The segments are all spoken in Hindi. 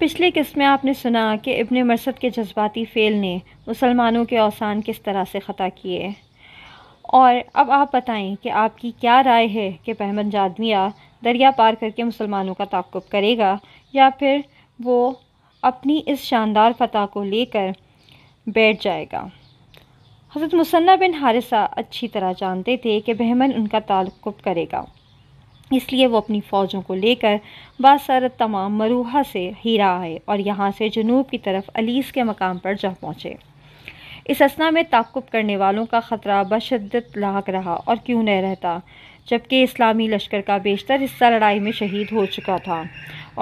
पिछले किस्त में आपने सुना कि इबन मरसद के जज्बाती फ़ेल ने मुसलमानों के औसान किस तरह से ख़ता किए और अब आप बताएं कि आपकी क्या राय है कि पहमन जादविया दरिया पार करके मुसलमानों का ताकुब करेगा या फिर वो अपनी इस शानदार फतह को लेकर बैठ जाएगा हज़रत मुसन्ना बिन हारिसा अच्छी तरह जानते थे कि बहमन उनका ताल्लुक़ करेगा इसलिए वो अपनी फ़ौजों को लेकर बासर तमाम मरूहा से हीरा आए और यहाँ से जनूब की तरफ अलीस के मकाम पर जा पहुँचे इस असना में ताकुब करने वालों का ख़तरा बशद लाक रहा और क्यों नहीं रहता जबकि इस्लामी लश्कर का बेशतर हिस्सा लड़ाई में शहीद हो चुका था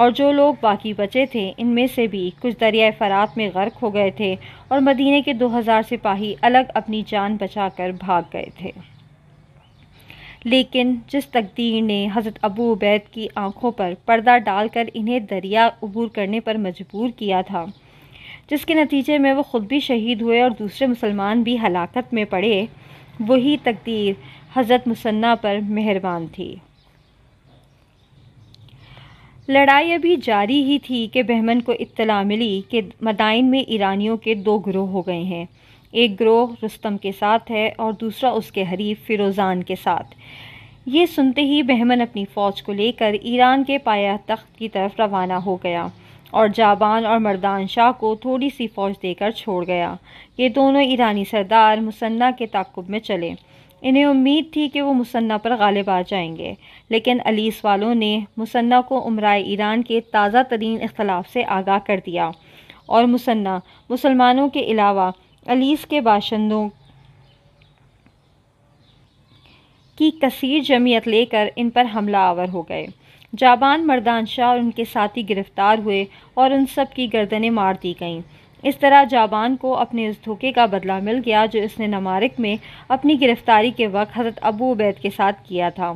और जो लोग बाकी बचे थे इनमें से भी कुछ दरिया फ़रात में गर्क हो गए थे और मदीने के 2000 सिपाही अलग अपनी जान बचाकर भाग गए थे लेकिन जिस तकदीर ने हज़रत अबू उबैद की आँखों पर पर्दा डालकर इन्हें दरिया अबूर करने पर मजबूर किया था जिसके नतीजे में वो ख़ुद भी शहीद हुए और दूसरे मुसलमान भी हलाकत में पड़े वही तकदीर हज़रत मुसन्ना पर मेहरबान थी लड़ाई अभी जारी ही थी कि बहमन को इत्तला मिली कि मदाइन में ईरानियों के दो ग्रोह हो गए हैं एक ग्रोह रुस्तम के साथ है और दूसरा उसके हरीफ फ़िरोज़ान के साथ ये सुनते ही बहमन अपनी फ़ौज को लेकर ईरान के पाया तख्त की तरफ रवाना हो गया और जाबान और मर्दान शाह को थोड़ी सी फ़ौज देकर छोड़ गया ये दोनों ईरानी सरदार मुसन्ना के ताकुब में चले इन्हें उम्मीद थी कि वो मुसन्ना पर गालिब आ जाएंगे लेकिन अलीस वालों ने मुसन्ना को उमराए ईरान के ताज़ा तरीन इख्तलाफ से आगाह कर दिया और मुसन्ना मुसलमानों के अलावा अलीस के बाशिंदों की कसीर जमीयत लेकर इन पर हमला आवर हो गए जाबान मर्दान शाह और उनके साथी गिरफ्तार हुए और उन सब की गर्दनें मार दी गईं इस तरह जाबान को अपने उस धोखे का बदला मिल गया जो इसने नमारिक में अपनी गिरफ्तारी के वक्त हजरत अबू उबैद के साथ किया था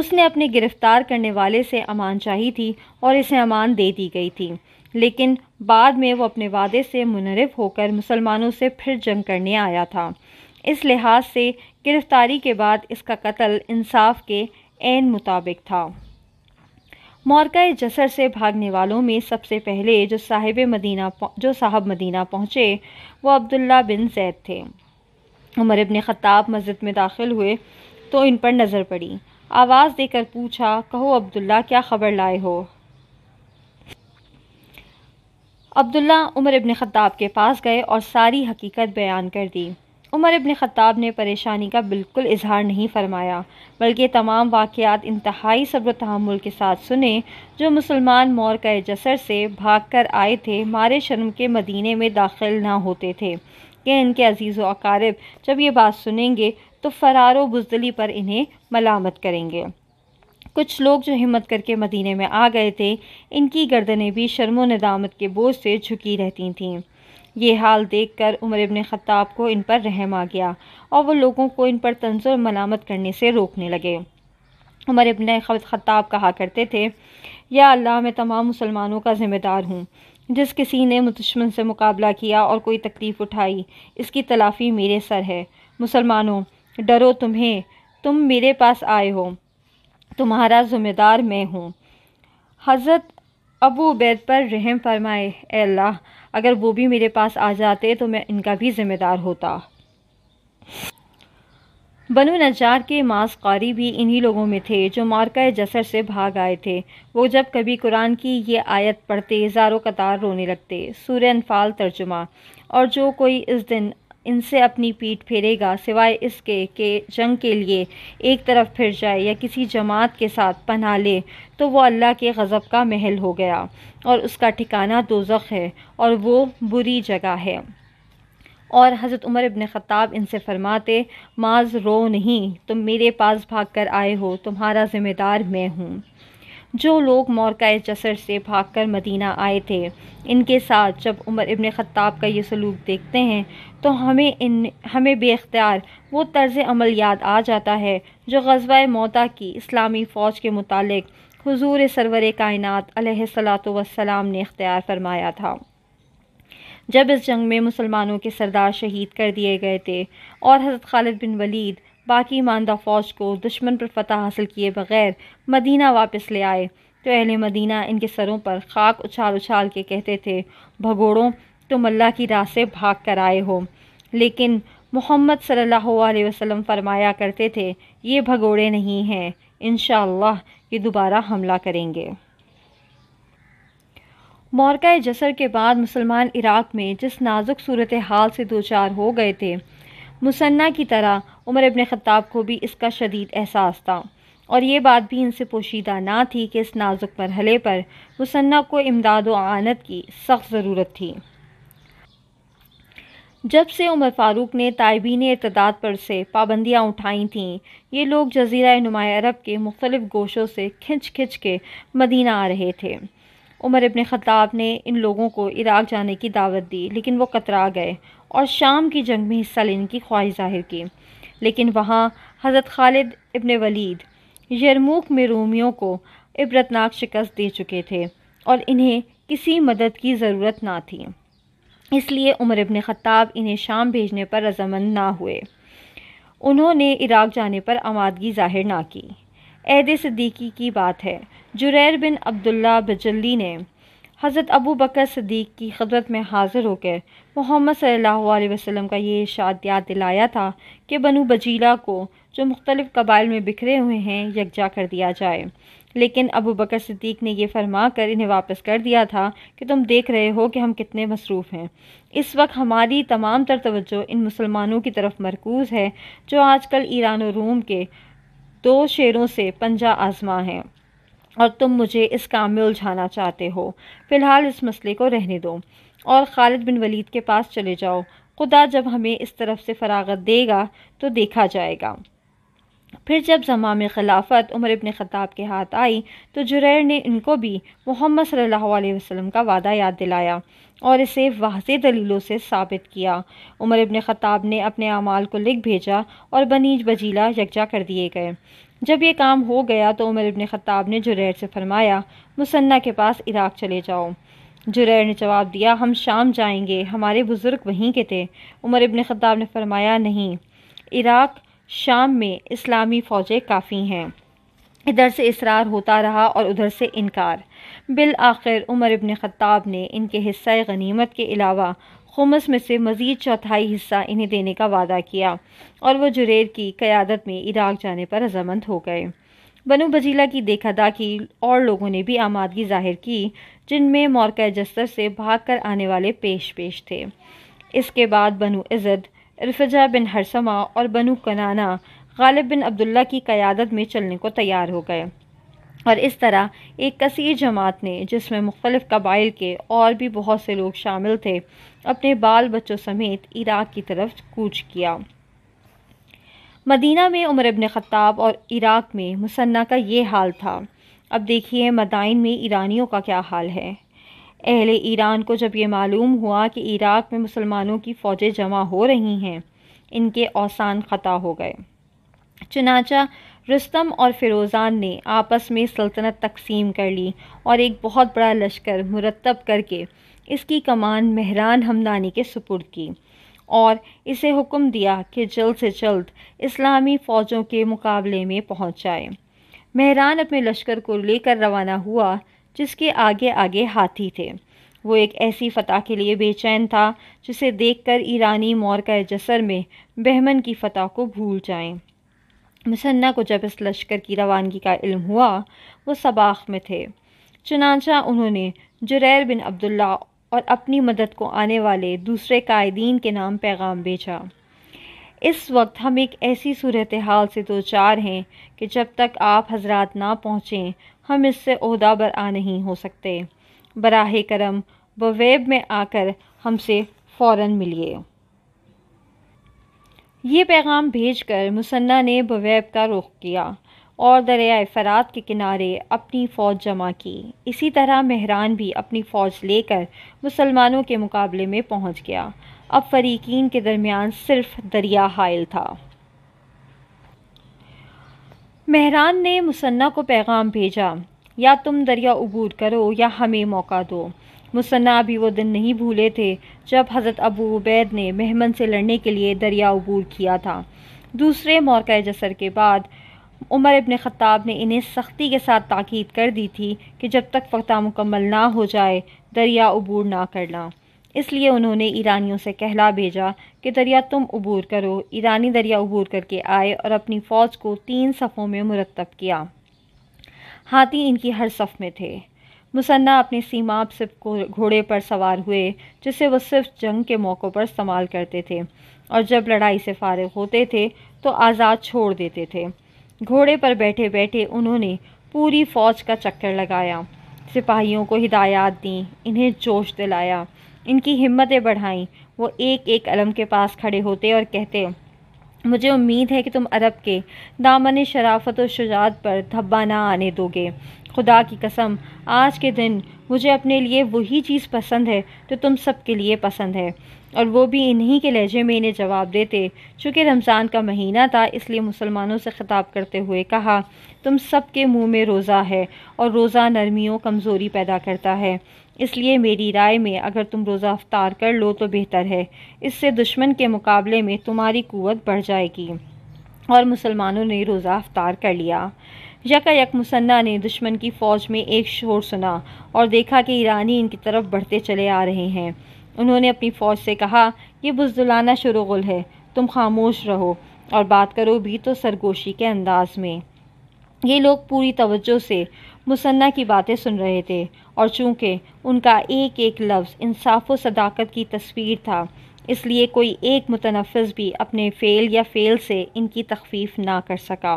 उसने अपने गिरफ्तार करने वाले से अमान चाही थी और इसे अमान दे दी गई थी लेकिन बाद में वो अपने वादे से मुनरफ होकर मुसलमानों से फिर जंग करने आया था इस लिहाज से गिरफ़्तारी के बाद इसका कत्ल इंसाफ के एन मुताबिक था मौरका जसर से भागने वालों में सबसे पहले जो साहिब मदीना जो साहब मदीना पहुँचे वो अब्दुल्ला बिन सैद थे उमर इबन खताब मस्जिद में दाखिल हुए तो इन पर नज़र पड़ी आवाज़ देकर पूछा कहो अब्दुल्ला क्या ख़बर लाए हो अब्दुल्ला उमर इबन ख़त्ताब के पास गए और सारी हकीकत बयान कर दी उमर इबन ख़त्ताब ने परेशानी का बिल्कुल इजहार नहीं फरमाया बल्कि तमाम वाक़ात इंतहाई सब्र तहमुल के साथ सुने जो मुसलमान मौर का जसर से भाग कर आए थे मारे शर्म के मदीने में दाखिल ना होते थे कि इनके अजीज़ व अकारब जब ये बात सुनेंगे तो फ़रार व बुजदली पर इन्हें मलामत करेंगे कुछ लोग जो हिम्मत करके मदीने में आ गए थे इनकी गर्दनें भी शर्मो नदामत के बोझ से झुकी रहती थीं ये हाल देख कर उमर इबन ख़त्ताब को इन पर रहम आ गया और वो लोगों को इन पर तंज और मलामत करने से रोकने लगे उमर इबन ख़त्ताब कहा करते थे या अल्लाह मैं तमाम मुसलमानों का ज़िम्मेदार हूँ जिस किसी ने दुश्मन से मुकाबला किया और कोई तकलीफ़ उठाई इसकी तलाफ़ी मेरे सर है मुसलमानों डरो तुम्हें तुम मेरे पास आए हो तुम्हारा ज़िम्मेदार मैं हूँ हज़रत अबू उबैद पर रहम फरमाए अल्लाह अगर वो भी मेरे पास आ जाते तो मैं इनका भी ज़िम्मेदार होता बनु नजार के मास कारी भी इन्हीं लोगों में थे जो मारका जसर से भाग आए थे वो जब कभी कुरान की ये आयत पढ़ते हज़ारों कतार रोने लगते सूर्य अनफाल तर्जुमा और जो कोई इस दिन इनसे अपनी पीठ फेरेगा सिवाय इसके के जंग के लिए एक तरफ फिर जाए या किसी जमात के साथ पना ले तो वो अल्लाह के गज़ब का महल हो गया और उसका ठिकाना दोजख है और वो बुरी जगह है और हज़रत उमर इबन ख़ताब इनसे फरमाते माज रो नहीं तुम मेरे पास भाग कर आए हो तुम्हारा ज़िम्मेदार मैं हूँ जो लोग मौका जसर से भागकर मदीना आए थे इनके साथ जब उमर इबन ख़ताब का ये सलूक देखते हैं तो हमें इन हमें बेख्तियार वो तर्ज़ अमल याद आ जाता है जो गजबा मोता की इस्लामी फ़ौज के मुतालिक हुजूर सरवर कायनात सलात ने इख्तियार फरमाया था जब इस जंग में मुसलमानों के सरदार शहीद कर दिए गए थे और हज़रत खालिद बिन वलीद बाकी मानदा फ़ौज को दुश्मन पर फतह हासिल किए बगैर मदीना वापस ले आए तो अहल मदीना इनके सरों पर खाक उछाल उछाल के कहते थे भगोड़ों तुम अल्लाह की राह से भाग कर आए हो लेकिन मोहम्मद सल्लल्लाहु अलैहि वसल्लम फरमाया करते थे ये भगोड़े नहीं हैं इन ये दोबारा हमला करेंगे मौरका जसर के बाद मुसलमान इराक़ में जिस नाजुक सूरत हाल से दो चार हो गए थे मुसन्ना की तरह उमर इबन ख़ाब को भी इसका शदीद एहसास था और ये बात भी इनसे पोशीदा ना थी कि इस नाजुक मरहले पर मुसन्ना को इमदाद व आनत की सख्त ज़रूरत थी जब से उमर फ़ारूक ने तयबीन इतदाद पर से पाबंदियाँ उठाई थीं ये लोग जजीरा नुमाय अरब के मुख्तलिफ़ गोशों से खिंच खिंच के मदीना आ रहे थे उमर अबन ख़ताब ने इन लोगों को इराक जाने की दावत दी लेकिन वो कतरा गए और शाम की जंग में हिस्सा लेने की ख्वाहिश जाहिर की लेकिन वहाँ हज़रत खालिद इबन वलीद यरमूक में रोमियों को इबरतनाक शिकस्त दे चुके थे और इन्हें किसी मदद की ज़रूरत ना थी इसलिए उमर इबन ख़त्ताब इन्हें शाम भेजने पर रजामंद ना हुए उन्होंने इराक जाने पर आमादगी जाहिर ना की अहद सदीकी की बात है जुरैर बिन अब्दुल्ला बजली ने हज़रत अबू बकर सदीक की खदरत में हाज़िर होकर मोहम्मद सल्ला वसलम का ये इशाद याद दिलाया था कि बनु बजीला को जो मुख्तलिफ़ कबाइल में बिखरे हुए हैं यकजा कर दिया जाए लेकिन अबू बकर सदीक ने यह फरमा कर इन्हें वापस कर दिया था कि तुम देख रहे हो कि हम कितने मसरूफ़ हैं इस वक्त हमारी तमाम तर तवज्जो इन मुसलमानों की तरफ मरकूज़ है जो आज कल ईरान और रूम के दो शेरों से पंजा आजमा हैं और तुम मुझे इस काम में उलझाना चाहते हो फ़िलहाल इस मसले को रहने दो और ख़ालिद बिन वलीद के पास चले जाओ खुदा जब हमें इस तरफ से फरागत देगा तो देखा जाएगा फिर जब जमाम खिलाफत उमर इबन ख़ताब के हाथ आई तो जुरैर ने इनको भी मोहम्मद सल्लल्लाहु अलैहि वसल्लम का वादा याद दिलाया और इसे वाज दलीलों से साबित किया उमर इबन ख़ताब ने अपने अमाल को लिख भेजा और बनीज बजीला यकजा कर दिए गए जब ये काम हो गया तो उमर इबन ख़ताब ने जुरैर से फरमाया मुसन्ना के पास इराक चले जाओ जुरैर ने जवाब दिया हम शाम जाएंगे हमारे बुज़ुर्ग वहीं के थे उमर इबन ख़ताब ने फरमाया नहीं इराक़ शाम में इस्लामी फ़ौजें काफ़ी हैं इधर से इसरार होता रहा और उधर से इनकार बिल आखिर उमर इबन ख़त्ताब ने इनके हिस्सा गनीमत के अलावा खुमस में से मज़ीद चौथाई हिस्सा इन्हें देने का वादा किया और वह जुरेर की क़्यादत में इराक जाने पर रजामंद हो गए बनु बजीला की देखा की और लोगों ने भी आमादगी जाहिर की जिनमें मौरक़ जस्तर से भाग कर आने वाले पेश पेश थे इसके बाद बनु इज़्ज़त रफजा बिन हरसमा और बनु कनाना गालिब बिन अब्दुल्ला की क़्यादत में चलने को तैयार हो गए और इस तरह एक कसीर जमात ने जिसमें मुख्तलिफ़ कबाइल के और भी बहुत से लोग शामिल थे अपने बाल बच्चों समेत इराक़ की तरफ कूच किया मदीना में उमर इबन ख़त्ताब और इराक़ में मुसन्ना का ये हाल था अब देखिए मदाइन में ईरानियों का क्या हाल है अहल ईरान को जब ये मालूम हुआ कि इराक़ में मुसलमानों की फ़ौजें जमा हो रही हैं इनके औसान ख़ता हो गए चनाचा रस्तम और फिरोज़ान ने आपस में सल्तनत तकसीम कर ली और एक बहुत बड़ा लश्कर मुरतब करके इसकी कमान मेहरान हमदानी के सुपुर्द की और इसे हुक्म दिया कि जल्द से जल्द इस्लामी फ़ौजों के मुकाबले में पहुँच जाए मेहरान अपने लश्कर को लेकर रवाना हुआ जिसके आगे आगे हाथी थे वो एक ऐसी फ़तह के लिए बेचैन था जिसे देखकर ईरानी का जसर में बहमन की फ़तह को भूल जाएं। मुसन्ना को जब इस लश्कर की रवानगी का इल्म हुआ वो सबाख में थे चनाचा उन्होंने जुरैर बिन अब्दुल्ला और अपनी मदद को आने वाले दूसरे कायदीन के नाम पैगाम भेजा इस वक्त हम एक ऐसी सूरत हाल से दो चार हैं कि जब तक आप हजरात ना पहुँचें हम इससे अहदा बरा नहीं हो सकते बराह करम बवेब में आकर हमसे फ़ौर मिलिए ये पैगाम भेज कर मुसन्ना ने बवैब का रुख किया और दरिया फ़रात के किनारे अपनी फ़ौज जमा की इसी तरह मेहरान भी अपनी फ़ौज लेकर मुसलमानों के मुकाबले में पहुंच गया अब फ़रीकीन के दरमियान सिर्फ दरिया हायल था मेहरान ने मुसन्ना को पैगाम भेजा या तुम दरिया अबूर करो या हमें मौका दो मुसन्ना अभी वो दिन नहीं भूले थे जब हज़रत अबू उबैद ने मेहमन से लड़ने के लिए दरिया अबूर किया था दूसरे मौका जसर के बाद उमर इबन ख़ताब ने इन्हें सख्ती के साथ ताकद कर दी थी कि जब तक फ़ता मुकम्मल ना हो जाए दरिया अबूर ना करना इसलिए उन्होंने ईरानियों से कहला भेजा कि दरिया तुम अबूर करो ईरानी दरिया अबूर करके आए और अपनी फ़ौज को तीन सफ़ों में मुरतब किया हाथी इनकी हर सफ़ में थे मुसन्ना अपने सीमाप सिर्फ को घोड़े पर सवार हुए जिसे वो सिर्फ जंग के मौक़ों पर इस्तेमाल करते थे और जब लड़ाई से फारग होते थे तो आज़ाद छोड़ देते थे घोड़े पर बैठे बैठे उन्होंने पूरी फ़ौज का चक्कर लगाया सिपाहियों को हिदायत दी इन्हें जोश दिलाया इनकी हिम्मतें बढ़ाई वो एक एक अलम के पास खड़े होते और कहते मुझे उम्मीद है कि तुम अरब के दामन शराफत और शुजात पर धब्बा ना आने दोगे खुदा की कसम आज के दिन मुझे अपने लिए वही चीज़ पसंद है जो तुम सब के लिए पसंद है और वो भी इन्हीं के लहजे में इन्हें जवाब देते चूँकि रमज़ान का महीना था इसलिए मुसलमानों से ख़िताब करते हुए कहा तुम सब के मुँह में रोज़ा है और रोज़ा नरमियों कमज़ोरी पैदा करता है इसलिए मेरी राय में अगर तुम रोज़ा अफ्तार कर लो तो बेहतर है इससे दुश्मन के मुकाबले में तुम्हारी कुत बढ़ जाएगी और मुसलमानों ने रोज़ा अफ्तार कर लिया यकायक मुसन्ना ने दुश्मन की फ़ौज में एक शोर सुना और देखा कि ईरानी इनकी तरफ बढ़ते चले आ रहे हैं उन्होंने अपनी फ़ौज से कहा यह बुजदुलाना शुरुगुल है तुम खामोश रहो और बात करो भी तो सरगोशी के अंदाज में ये लोग पूरी तवज्जो से मुसन्ना की बातें सुन रहे थे और चूंकि उनका एक एक लफ्ज़ इंसाफ व सदाकत की तस्वीर था इसलिए कोई एक मुतनफ़ भी अपने फ़ेल या फ़ेल से इनकी तखफीफ ना कर सका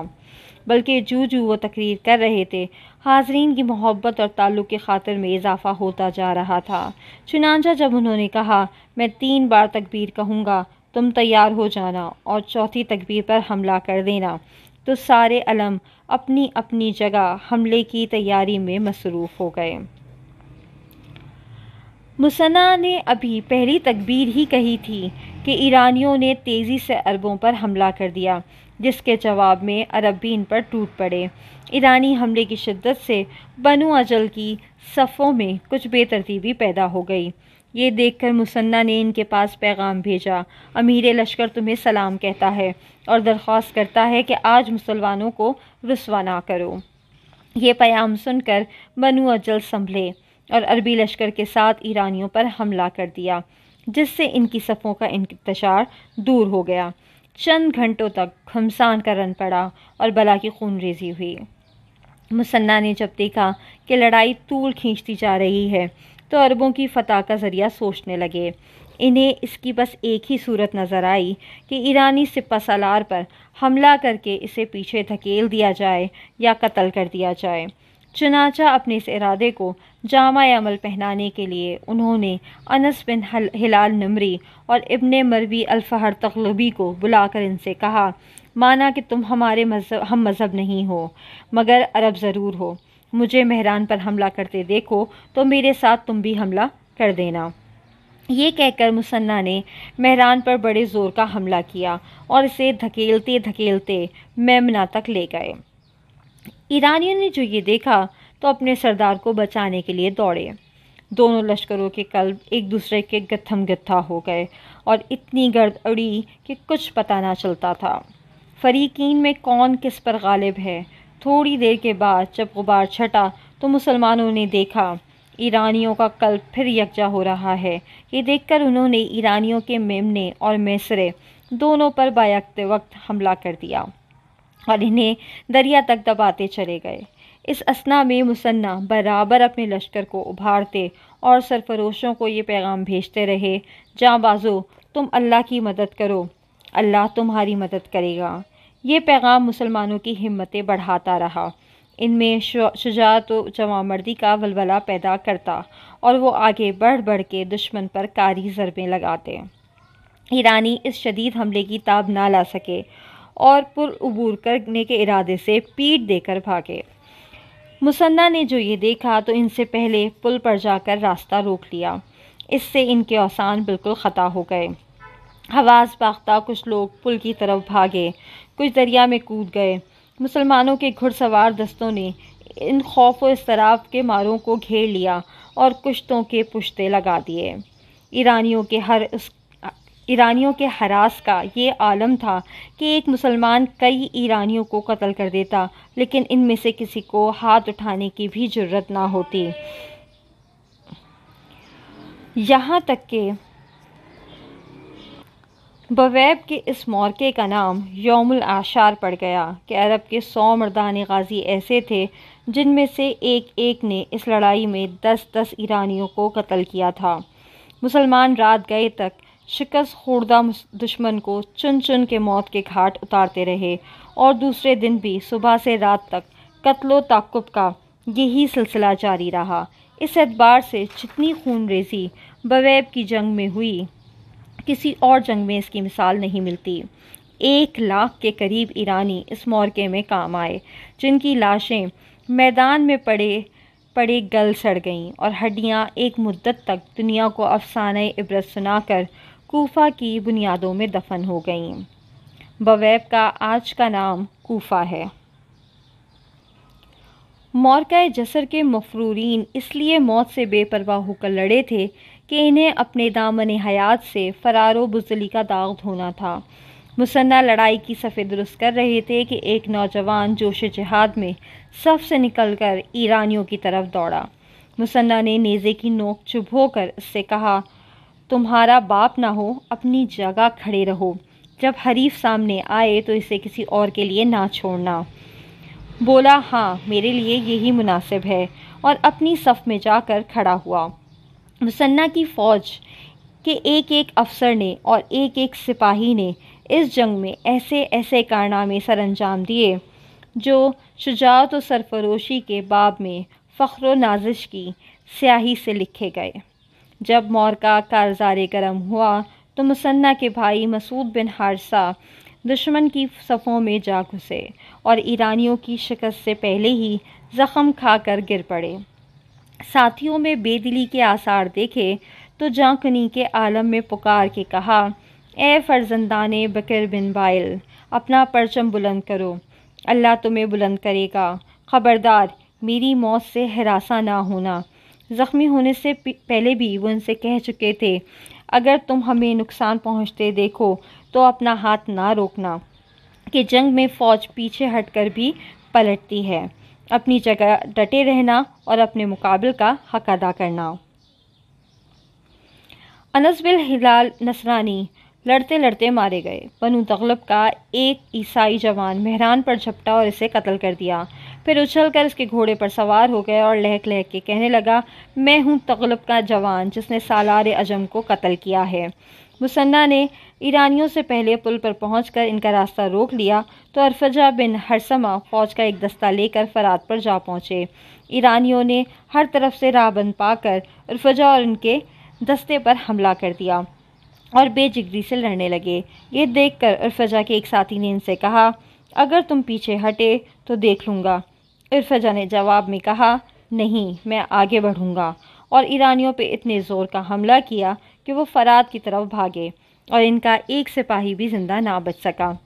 बल्कि जू जू वो तकरीर कर रहे थे हाजरीन की मोहब्बत और ताल्लुक़ के ख़ातर में इजाफ़ा होता जा रहा था चुनानचा जब उन्होंने कहा मैं तीन बार तकबीर कहूँगा तुम तैयार हो जाना और चौथी तकबीर पर हमला कर देना तो सारे अलम अपनी अपनी जगह हमले की तैयारी में मसरूफ़ हो गए मुसना ने अभी पहली तकबीर ही कही थी कि ईरानियों ने तेज़ी से अरबों पर हमला कर दिया जिसके जवाब में अरब भी इन पर टूट पड़े ईरानी हमले की शिद्दत से बनु अजल की सफ़ों में कुछ बेतरतीबी पैदा हो गई ये देखकर मुसन्ना ने इनके पास पैगाम भेजा अमीर लश्कर तुम्हें सलाम कहता है और दरख्वास्त करता है कि आज मुसलमानों को रसवा ना करो ये पैगाम सुनकर बनु अजल संभले और अरबी लश्कर के साथ ईरानियों पर हमला कर दिया जिससे इनकी सफ़ों का इंतजार दूर हो गया चंद घंटों तक घमसान का रन पड़ा और बला की खून रेजी हुई मुसन्ना ने जब देखा कि लड़ाई तूल खींचती जा रही है तो अरबों की फ़तह का ज़रिया सोचने लगे इन्हें इसकी बस एक ही सूरत नज़र आई कि ईरानी सिपा सलार पर हमला करके इसे पीछे धकेल दिया जाए या कत्ल कर दिया जाए चनाचा अपने इस इरादे को जामा अमल पहनाने के लिए उन्होंने अनस बिन हल, हिलाल नमरी और इबन मरवी अलफहर तखलबी को बुलाकर इनसे कहा माना कि तुम हमारे मज़हब हम मज़हब नहीं हो मगर अरब ज़रूर हो मुझे मेहरान पर हमला करते देखो तो मेरे साथ तुम भी हमला कर देना ये कहकर मुसन्ना ने मेहरान पर बड़े ज़ोर का हमला किया और इसे धकेलते धकेलते मेमना तक ले गए ईरानियों ने जो ये देखा तो अपने सरदार को बचाने के लिए दौड़े दोनों लश्करों के कल्ब एक दूसरे के गत्थम गत्था हो गए और इतनी गर्द अड़ी कि कुछ पता ना चलता था फरीकीन में कौन किस पर गालिब है थोड़ी देर के बाद जब गुबार छटा तो मुसलमानों ने देखा ईरानियों का कल फिर यकजा हो रहा है ये देखकर उन्होंने ईरानियों के मेमने और मेसरे दोनों पर बायक्त वक्त हमला कर दिया और इन्हें दरिया तक दबाते चले गए इस असना में मुसन्ना बराबर अपने लश्कर को उभारते और सरफरोशों को ये पैगाम भेजते रहे जाँ बाजो तुम अल्लाह की मदद करो अल्लाह तुम्हारी मदद करेगा ये पैगाम मुसलमानों की हिम्मतें बढ़ाता रहा इनमें शुजात व जवामर्दी का वलवला पैदा करता और वो आगे बढ़ बढ़ के दुश्मन पर कारी ज़रबें लगाते ईरानी इस शदीद हमले की ताब ना ला सके और पुर उबूर करने के इरादे से पीट देकर भागे मुसन्ना ने जो ये देखा तो इनसे पहले पुल पर जाकर रास्ता रोक लिया इससे इनके औसान बिल्कुल ख़ता हो गए हवास पाख्ता कुछ लोग पुल की तरफ भागे कुछ दरिया में कूद गए मुसलमानों के घुड़सवार दस्तों ने इन खौफ व के मारों को घेर लिया और कुश्तों के पुश्ते लगा दिए ईरानियों के हर उस ईरानियों के हरास का ये आलम था कि एक मुसलमान कई ईरानियों को कत्ल कर देता लेकिन इनमें से किसी को हाथ उठाने की भी जरूरत ना होती यहाँ तक कि बवैब के इस मौके का नाम योमुल आशार पड़ गया कि अरब के सौ मर्दान गाजी ऐसे थे जिनमें से एक एक ने इस लड़ाई में दस दस ईरानियों को कत्ल किया था मुसलमान रात गए तक शिकस्त खुर्दा दुश्मन को चुन चुन के मौत के घाट उतारते रहे और दूसरे दिन भी सुबह से रात तक कत्लो ताकुब का यही सिलसिला जारी रहा इस एतबार से जितनी खून रेजी बवैब की जंग में हुई किसी और जंग में इसकी मिसाल नहीं मिलती एक लाख के करीब ईरानी इस मौके में काम आए जिनकी लाशें मैदान में पड़े पड़े गल सड़ गईं और हड्डियां एक मुद्दत तक दुनिया को अफसाना इबरत सुनाकर कोफा की बुनियादों में दफन हो गईं बवैब का आज का नाम कोफा है मौरक जसर के मफरूरीन इसलिए मौत से बेपरवाह होकर लड़े थे कि इन्हें अपने दामन हयात से फ़रार बुजली का दाग धोना था मुसन्ना लड़ाई की सफ़े दुरुस्त कर रहे थे कि एक नौजवान जोश जहाद में सफ से निकल कर ईरानियों की तरफ दौड़ा मुसन्ना ने नेज़े की नोक चुभो कर उससे कहा तुम्हारा बाप ना हो अपनी जगह खड़े रहो जब हरीफ सामने आए तो इसे किसी और के लिए ना छोड़ना बोला हाँ मेरे लिए यही मुनासिब है और अपनी सफ़ में जाकर खड़ा हुआ मुसन्ना की फ़ौज के एक एक अफसर ने और एक एक सिपाही ने इस जंग में ऐसे ऐसे कारनामे सर अंजाम दिए जो शुजात और सरफरोशी के बाब में फ़ख्र नाजिश की स्याही से लिखे गए जब मौर का कारजार गर्म हुआ तो मुसन्ना के भाई मसूद बिन हारसा दुश्मन की सफ़ों में जा घुसे और ईरानियों की शिकस्त से पहले ही ज़ख़म खाकर गिर पड़े साथियों में बेदिली के आसार देखे तो जाकनी के आलम में पुकार के कहा ए फर्जंदान बकर बिन बाइल अपना परचम बुलंद करो अल्लाह तुम्हें बुलंद करेगा ख़बरदार मेरी मौत से हरासा ना होना ज़ख्मी होने से पहले भी वो उनसे कह चुके थे अगर तुम हमें नुकसान पहुंचते देखो तो अपना हाथ ना रोकना कि जंग में फ़ौज पीछे हटकर भी पलटती है अपनी जगह डटे रहना और अपने मुकाबल का हक अदा करना अनसबिल हिलाल नसरानी लड़ते लड़ते मारे गए बनु तगलब का एक ईसाई जवान मेहरान पर झपटा और इसे कत्ल कर दिया फिर उछल कर इसके घोड़े पर सवार हो गए और लहक लहक के कहने लगा मैं हूँ तगलब का जवान जिसने सालार अजम को कत्ल किया है मुसन्ना ने ईरानियों से पहले पुल पर पहुंचकर इनका रास्ता रोक लिया तो अरफजा बिन हरसमा फ़ौज का एक दस्ता लेकर फ़रात पर जा पहुंचे ईरानियों ने हर तरफ से राह बंद पाकर अरफजा और उनके दस्ते पर हमला कर दिया और बेजिगरी से लड़ने लगे ये देखकर अरफजा के एक साथी ने इनसे कहा अगर तुम पीछे हटे तो देख लूँगा अरफजा ने जवाब में कहा नहीं मैं आगे बढ़ूँगा और ईरानियों पे इतने ज़ोर का हमला किया कि वो फरात की तरफ भागे और इनका एक सिपाही भी ज़िंदा ना बच सका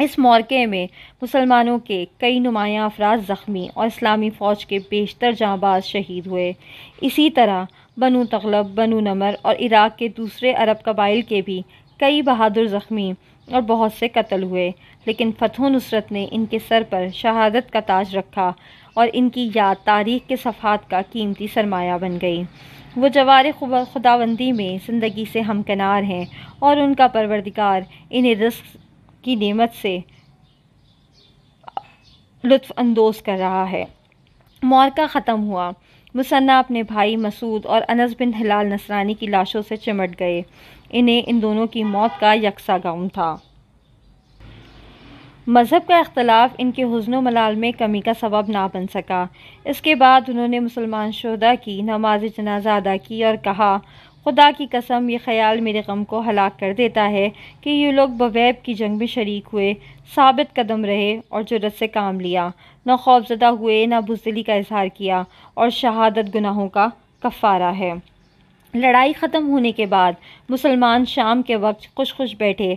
इस मौके में मुसलमानों के कई नुमाया अफराज ज़ख्मी और इस्लामी फ़ौज के बेशतर जहाँबाज शहीद हुए इसी तरह बनु तगलब बनु नमर और इराक़ के दूसरे अरब कबाइल के भी कई बहादुर ज़ख्मी और बहुत से कत्ल हुए लेकिन फतह नुसरत ने इनके सर पर शहादत का ताज रखा और इनकी याद तारीख के सफ़ात का कीमती सरमाया बन गई वो जवार खुदाबंदी में ज़िंदगी से हमकनार हैं और उनका परवरदिकार इन्हें रिस्क की नेमत से लुफानंदोज़ कर रहा है मौका ख़त्म हुआ मुसन्ना अपने भाई मसूद और अनस बिन हिलाल नसरानी की लाशों से चिमट गए इन्हें इन दोनों की मौत का यकसा गाउन था मज़हब का अख्तिलाफ इनके हसन मलाल में कमी का सबब ना बन सका इसके बाद उन्होंने मुसलमान शहदा की नमाज जनाजा अदा की और कहा खुदा की कसम ये ख्याल मेरे गम को हलाक कर देता है कि ये लोग बवैब की जंग में शरीक हुए साबित कदम रहे और जरत से काम लिया न खौफजदा हुए न बुजदली का इजहार किया और शहादत गुनाहों का कफ़ारा है लड़ाई ख़त्म होने के बाद मुसलमान शाम के वक्त खुश खुश बैठे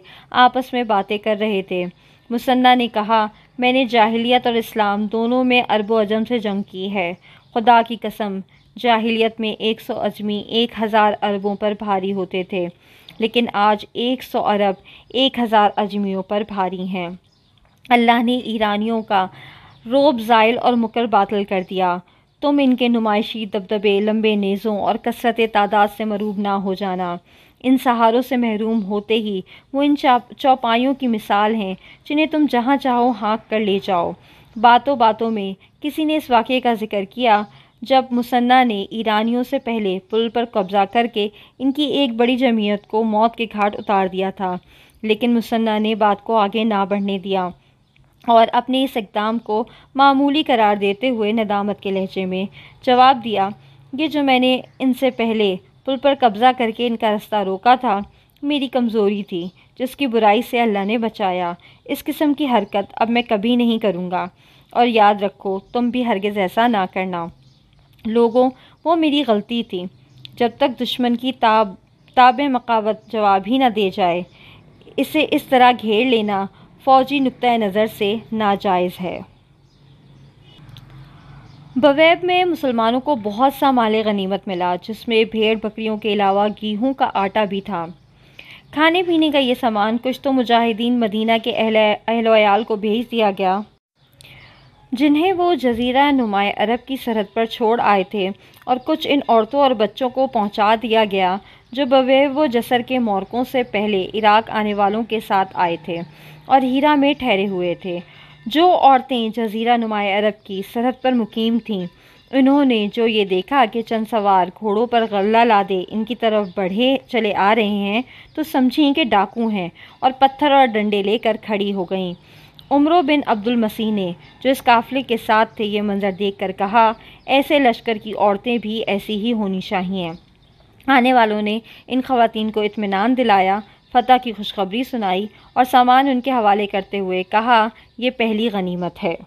आपस में बातें कर रहे थे मुसन्ना ने कहा मैंने जाहिलियत और इस्लाम दोनों में अरब अजम से जंग की है खुदा की कसम जाहिलियत में एक सौ अजमी एक हज़ार अरबों पर भारी होते थे लेकिन आज एक सौ अरब एक हज़ार अजमियों पर भारी हैं अल्लाह ने ईरानियों का रोब जाइल और मुकर बातल कर दिया तुम इनके नुमाइशी दबदबे लंबे नेज़ों और कसरत तादाद से मरूब ना हो जाना इन सहारों से महरूम होते ही वो इन चौपाइयों की मिसाल हैं जिन्हें तुम जहाँ चाहो हाँक कर ले जाओ बातों बातों में किसी ने इस वाक़े का जिक्र किया जब मुसन्ना ने ईरानियों से पहले पुल पर कब्जा करके इनकी एक बड़ी जमीयत को मौत के घाट उतार दिया था लेकिन मुसन्ना ने बात को आगे ना बढ़ने दिया और अपने इस इकदाम को मामूली करार देते हुए नदामत के लहजे में जवाब दिया ये जो मैंने इनसे पहले पुल पर कब्ज़ा करके इनका रास्ता रोका था मेरी कमज़ोरी थी जिसकी बुराई से अल्लाह ने बचाया इस किस्म की हरकत अब मैं कभी नहीं करूँगा और याद रखो तुम भी हरगिज़ ऐसा ना करना लोगों वो मेरी गलती थी जब तक दुश्मन की ताब ताब मकावत जवाब ही ना दे जाए इसे इस तरह घेर लेना फ़ौजी नुक़ नज़र से नाजायज़ है बवैब में मुसलमानों को बहुत सा माल गनीमत मिला जिसमें भेड़ बकरियों के अलावा गेहूँ का आटा भी था खाने पीने का ये सामान कुछ तो मुजाहिदीन मदीना के अहलोयाल को भेज दिया गया जिन्हें वो जजीरा नुमाय अरब की सरहद पर छोड़ आए थे और कुछ इन औरतों और बच्चों को पहुंचा दिया गया जो बवैब व जसर के मौरकों से पहले इराक आने वालों के साथ आए थे और हीरा में ठहरे हुए थे जो औरतें जजीरा नुमाए अरब की सरहद पर मुकीम थीं उन्होंने जो ये देखा कि चंद सवार घोड़ों पर गल्ला लादे इनकी तरफ बढ़े चले आ रहे हैं तो समझें कि डाकू हैं और पत्थर और डंडे लेकर खड़ी हो गईं उम्र बिन अब्दुल मसीह ने जो इस काफ़िले के साथ थे ये मंज़र देख कर कहा ऐसे लश्कर की औरतें भी ऐसी ही होनी चाहिए आने वालों ने इन खातन को इतमान दिलाया फतेह की खुशखबरी सुनाई और सामान उनके हवाले करते हुए कहा यह पहली गनीमत है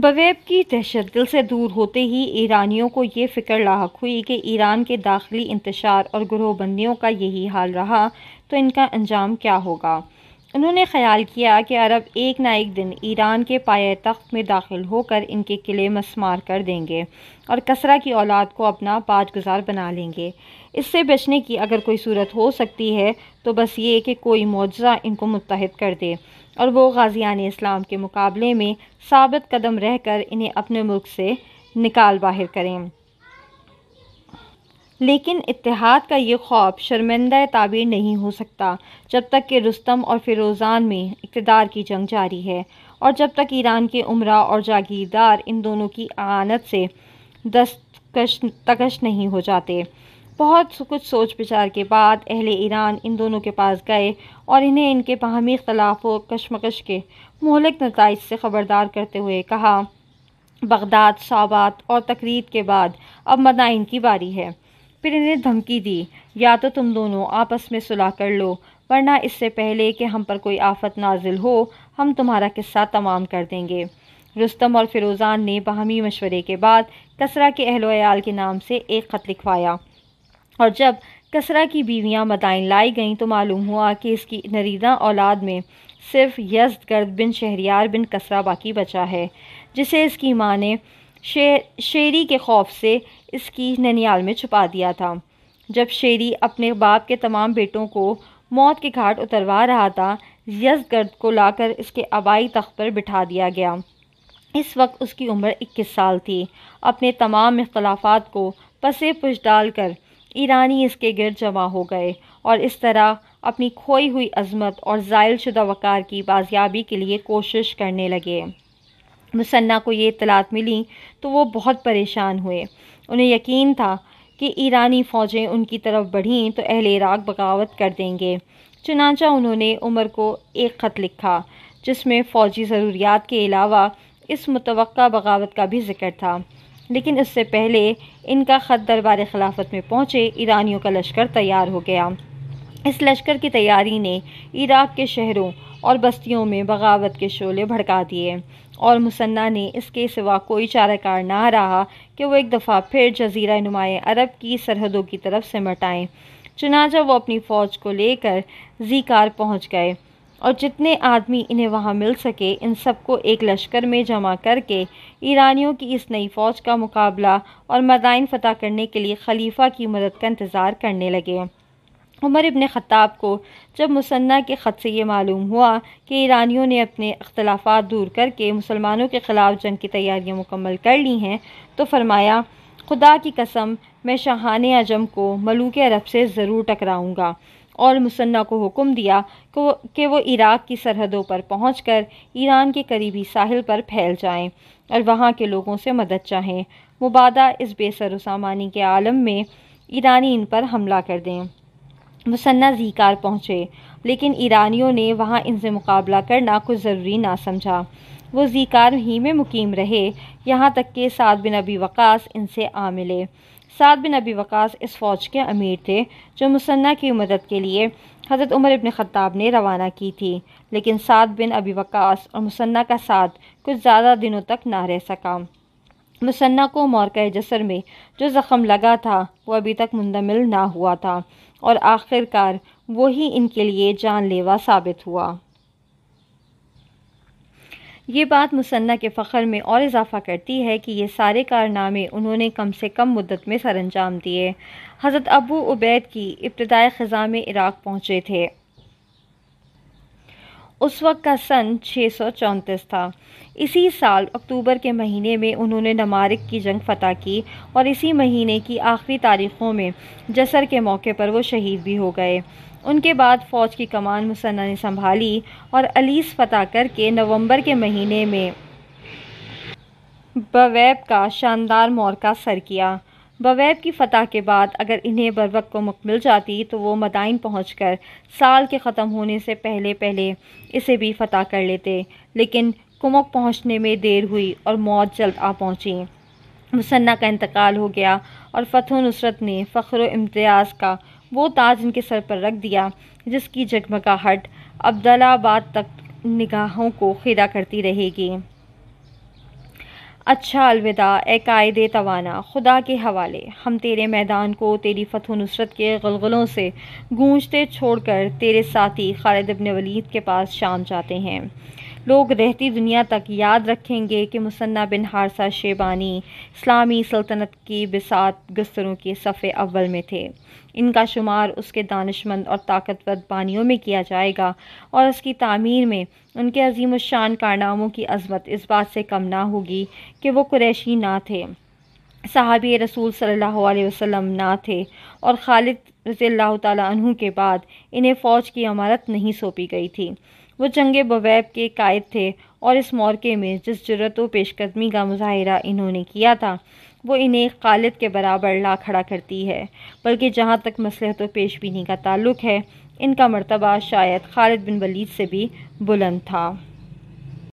बवैब की दहशत दिल से दूर होते ही ईरानियों को ये फ़िक्र लाक हुई कि ईरान के दाखिली इंतशार और ग्रोहबंदियों का यही हाल रहा तो इनका अंजाम क्या होगा उन्होंने ख्याल किया कि अरब एक ना एक दिन ईरान के पाए तख्त में दाखिल होकर इनके किले मसमार कर देंगे और कसरा की औलाद को अपना बाजगुजार बना लेंगे इससे बचने की अगर कोई सूरत हो सकती है तो बस ये कि कोई मुआवजा इनको मुतहद कर दे और वो गाजियान इस्लाम के मुकाबले में साबित कदम रह कर इन्हें अपने मुल्क से निकाल बाहर करें लेकिन इतिहाद का ये खौब शर्मिंदा ताबीर नहीं हो सकता जब तक कि रुस्तम और फिरोज़ान में इकतदार की जंग जारी है और जब तक ईरान के उमरा और जागीरदार इन दोनों की आनत से दस्तकश तकश नहीं हो जाते बहुत कुछ सोच विचार के बाद अहल ईरान इन दोनों के पास गए और इन्हें इनके बाहमी इख्तलाफ कशमकश के महलिक नतज से ख़बरदार करते हुए कहा बगदाद साबात और तकरीद के बाद अब मदाइन की बारी है फिर इन्हें धमकी दी या तो तुम दोनों आपस में सुलह कर लो वरना इससे पहले कि हम पर कोई आफत नाजिल हो हम तुम्हारा किस्सा तमाम कर देंगे रुस्तम और फिरोज़ान ने बाहमी मशवरे के बाद कसरा के अहलोयाल के नाम से एक ख़त लिखवाया और जब कसरा की बीवियां मदाइन लाई गईं तो मालूम हुआ कि इसकी नरीदा औलाद में सिर्फ गर्द बिन शहरियार बिन कसरा बाकी बचा है जिसे इसकी माँ ने शेर शेरी के खौफ से इसकी ननियाल में छुपा दिया था जब शेरी अपने बाप के तमाम बेटों को मौत के घाट उतरवा रहा था गर्द को लाकर इसके आबाई तख्त पर बिठा दिया गया इस वक्त उसकी उम्र 21 साल थी अपने तमाम इख्लाफात को पसे पुछ डाल कर ईरानी इसके गिर जमा हो गए और इस तरह अपनी खोई हुई अजमत और ज़ायल शुदा वक़ार की बाजियाबी के लिए कोशिश करने लगे मुसन्ना को ये इतलात मिली तो वो बहुत परेशान हुए उन्हें यकीन था कि ईरानी फ़ौजें उनकी तरफ बढ़ीं तो अहल इराक बगावत कर देंगे चुनाचा उन्होंने उमर को एक ख़त लिखा जिसमें फ़ौजी ज़रूरियात के अलावा इस मुतव बगावत का भी जिक्र था लेकिन इससे पहले इनका ख़त दरबार खिलाफत में पहुँचे ईरानियों का लश्कर तैयार हो गया इस लश्कर की तैयारी ने इराक़ के शहरों और बस्तियों में बगावत के शोले भड़का दिए और मुसन्ना ने इसके सिवा कोई चाराकार ना रहा कि वो एक दफ़ा फिर जजीरा नुमाए अरब की सरहदों की तरफ सिमट आएँ चुनाचा वो अपनी फ़ौज को लेकर जीकार पहुँच गए और जितने आदमी इन्हें वहाँ मिल सके इन सबको एक लश्कर में जमा करके ईरानियों की इस नई फ़ौज का मुकाबला और मदाइन फ़तह करने के लिए खलीफा की मदद का इंतज़ार करने लगे उमर इबन खताब को जब मुसन्ना के ख़त से ये मालूम हुआ कि ईरानियों ने अपने अख्तलाफा दूर करके मुसलमानों के ख़िलाफ़ जंग की तैयारियाँ मुकम्मल कर ली हैं तो फरमाया खुदा की कसम मैं शाहान अजम को मलूक अरब से ज़रूर टकराऊँगा और मुसन्ना को हुक्म दिया कि वो इराक़ की सरहदों पर पहुँच कर ईरान के करीबी साहिल पर फैल जाएँ और वहाँ के लोगों से मदद चाहें मुबादा इस बेसर सामानी के आलम में ईरानी इन पर हमला कर दें मुसन्ना जीकार पहुँचे लेकिन ईरानियों ने वहाँ इनसे मुकाबला करना कुछ ज़रूरी ना समझा वो जीकार ही में मुकीम रहे यहाँ तक कि सात बिन अबी वक़ास इनसे आ मिले साद बिन अबी वकास इस फ़ौज के अमीर थे जो मुसन्ना की मदद के लिए हज़रत उमर इबन ख़त्ताब ने रवाना की थी लेकिन साद बिन अबी वकास और मुसन्ना का साथ कुछ ज़्यादा दिनों तक ना रह सका मुसन्ना को मौका जसर में जो ज़ख़म लगा था वो अभी तक मुंदमिल ना हुआ था और आखिरकार वही इनके लिए जानलेवा साबित हुआ ये बात मुसन्ना के फ़ख्र में और इजाफ़ा करती है कि ये सारे कारनामे उन्होंने कम से कम मुद्दत में सर अंजाम दिए हज़रत अबू उबैद की इब्तदाई ख़ज़ा में इराक़ पहुँचे थे उस वक्त का सन छः सौ चौंतीस था इसी साल अक्टूबर के महीने में उन्होंने नमारिक की जंग फतह की और इसी महीने की आखिरी तारीख़ों में जसर के मौके पर वो शहीद भी हो गए उनके बाद फ़ौज की कमान मुसन्ना ने संभाली और अलीस फतह करके नवंबर के महीने में बवैब का शानदार मौका सर किया बवैब की फ़तह के बाद अगर इन्हें बरवक को मिल जाती तो वो मदाइन पहुंचकर साल के ख़त्म होने से पहले पहले इसे भी फ़तह कर लेते लेकिन कुमक पहुंचने में देर हुई और मौत जल्द आ पहुंची मुसन्ना का इंतकाल हो गया और फ़तह नुसरत ने फ़ख्र इम्तियाज़ का वो ताज इनके सर पर रख दिया जिसकी जगमगाहट अब्दलाबाद तक निगाहों को खिदा करती रहेगी अच्छा अलविदा ए कायद तवाना खुदा के हवाले हम तेरे मैदान को तेरी फतह नुसरत के गलगलों से गूंजते छोड़कर तेरे साथी खालिद इबन वलीद के पास शाम जाते हैं लोग रहती दुनिया तक याद रखेंगे कि मुसन्ना बिन हारसा शेबानी इस्लामी सल्तनत की बिसात गस्तरों के सफ़े अव्वल में थे इनका शुमार उसके दानशमंद और ताकतवर बानियों में किया जाएगा और उसकी तामीर में उनके अजीम शान कारनामों की अजमत इस बात से कम ना होगी कि वो क्रैशी ना थे सहाबी रसूल सल्लल्लाहु अलैहि वसल्लम ना थे और खालिद रज़ी अल्लाह तु के बाद इन्हें फ़ौज की अमारत नहीं सौंपी गई थी वो चंगे बवैब के कायद थे और इस मौके में जिस जरूरत व पेशकदमी का मुजाहरा इन्होंने किया था वो इन्हें खालिद के बराबर ला खड़ा करती है बल्कि जहाँ तक मसलहत व पेश का ताल्लुक़ है इनका मरतबा शायद खालिद बिन वलीद से भी बुलंद था